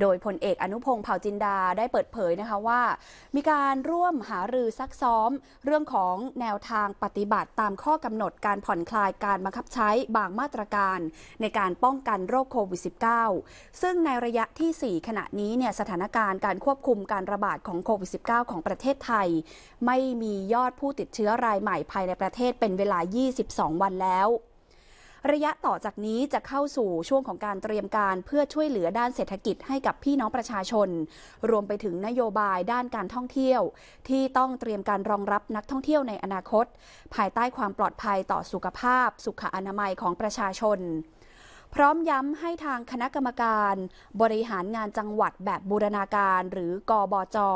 โดยพลเอกอนุพงศ์เผ่าจินดาได้เปิดเผยนะคะว่า มีการร่วมหารือซักซ้อม เรื่องของแนวทางปฏิบัติตามข้อกำหนดการผ่อนคลายการบังคับใช้บางมาตรการในการป้องกันโรคโควิด -19 ซึ่งในระยะที่ 4 ขณะนี้เนี่ยสถานการณ์การควบคุมการระบาดของโควิด -19 ของประเทศไทย ไม่มียอดผู้ติดเชื้อรายใหม่ภายในประเทศเป็นเวลา 22 วันแล้วระยะต่อจากนี้จะเข้าสู่ช่วงของการเตรียมการเพื่อช่วยเหลือด้านเศรษฐกิจให้กับพี่น้องประชาชน รวมไปถึงนโยบายด้านการท่องเที่ยวที่ต้องเตรียมการรองรับนักท่องเที่ยวในอนาคต ภายใต้ความปลอดภัยต่อสุขภาพ สุขอนามัยของประชาชนพร้อมย้ำให้ทางคณะกรรมการ บริหารงานจังหวัดแบบบูรณาการหรือกอบอจอ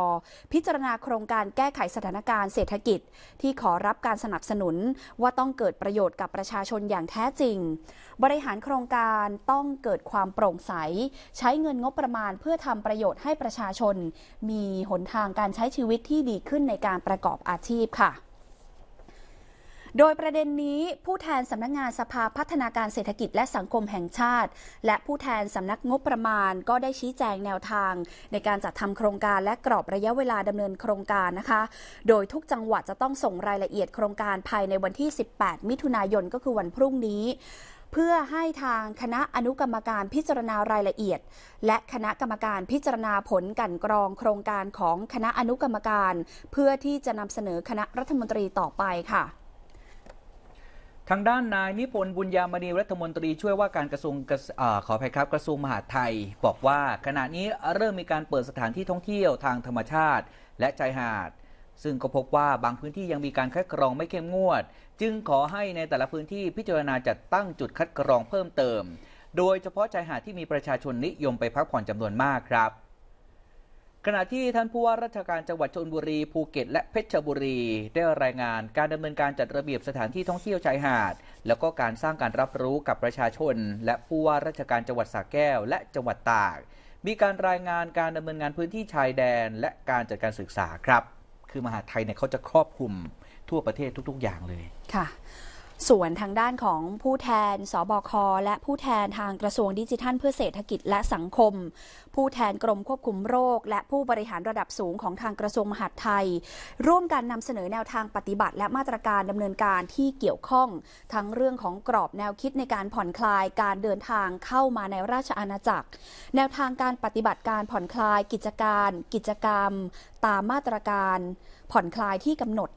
พิจารณาโครงการแก้ไขสถานการณ์เศรษฐกิจที่ขอรับการสนับสนุนว่าต้องเกิดประโยชน์กับประชาชนอย่างแท้จริง บริหารโครงการต้องเกิดความโปร่งใส ใช้เงินงบประมาณเพื่อทำประโยชน์ให้ประชาชน มีหนทางการใช้ชีวิตที่ดีขึ้นในการประกอบอาชีพค่ะโดยประเด็นนี้ผู้แทนสำนักงานสภาพัฒนาการเศรษฐกิจและสังคมแห่งชาติ และผู้แทนสำนักงบประมาณก็ได้ชี้แจงแนวทาง ในการจัดทำโครงการและกรอบระยะเวลาดำเนินโครงการนะคะ โดยทุกจังหวัดจะต้องส่งรายละเอียดโครงการภายในวันที่ 18 มิถุนายนก็คือวันพรุ่งนี้ เพื่อให้ทางคณะอนุกรรมการพิจารณารายละเอียด และคณะกรรมการพิจารณาผลกันกรองโครงการของคณะอนุกรรมการ เพื่อที่จะนำเสนอคณะรัฐมนตรีต่อไปค่ะทางด้านนายนิพนธ์บุญยามณีรัฐมนตรีช่วยว่าการกระทรวงขออภัยครับกระทรวงมหาดไทย บอกว่าขณะนี้เริ่มมีการเปิดสถานที่ท่องเที่ยวทางธรรมชาติและชายหาด ซึ่งก็พบว่าบางพื้นที่ยังมีการคัดกรองไม่เข้มงวด จึงขอให้ในแต่ละพื้นที่พิจารณาจัดตั้งจุดคัดกรองเพิ่มเติม โดยเฉพาะชายหาดที่มีประชาชนนิยมไปพักผ่อนจำนวนมากครับขณะที่ท่านผู้ว่าราชการจังหวัดชนบุรีภูเก็ต และเพชรบุรี ได้รายงานการดำเนินการจัดระเบียบสถานที่ท่องเที่ยวชายหาดแล้วก็การสร้างการรับรู้กับประชาชน และผู้ว่าราชการจังหวัดสระแก้วและจังหวัดตาก มีการรายงานการดำเนินงานพื้นที่ชายแดนและการจัดการศึกษาครับ คือมหาไทยเนี่ยเขาจะครอบคลุมทั่วประเทศทุกๆอย่างเลยค่ะส่วนทางด้านของผู้แทนสบค และผู้แทนทางกระทรวงดิจิทัลเพื่อเศรษฐกิจและสังคม ผู้แทนกรมควบคุมโรค และผู้บริหารระดับสูงของทางกระทรวงมหาดไทย ร่วมกันนำเสนอแนวทางปฏิบัติและมาตรการดำเนินการที่เกี่ยวข้องทั้งเรื่องของกรอบแนวคิดในการผ่อนคลายการเดินทางเข้ามาในราชอาณาจักร แนวทางการปฏิบัติการผ่อนคลายกิจการ กิจกรรม ตามมาตรการผ่อนคลายที่กำหนด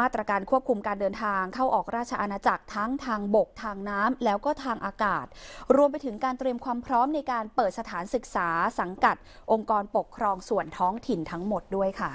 มาตรการควบคุมการเดินทางเข้าออกราชอาณาจักรทั้งทางบกทางน้ำแล้วก็ทางอากาศ รวมไปถึงการเตรียมความพร้อมในการเปิดสถานศึกษา สังกัด องค์กรปกครองส่วนท้องถิ่นทั้งหมดด้วยค่ะ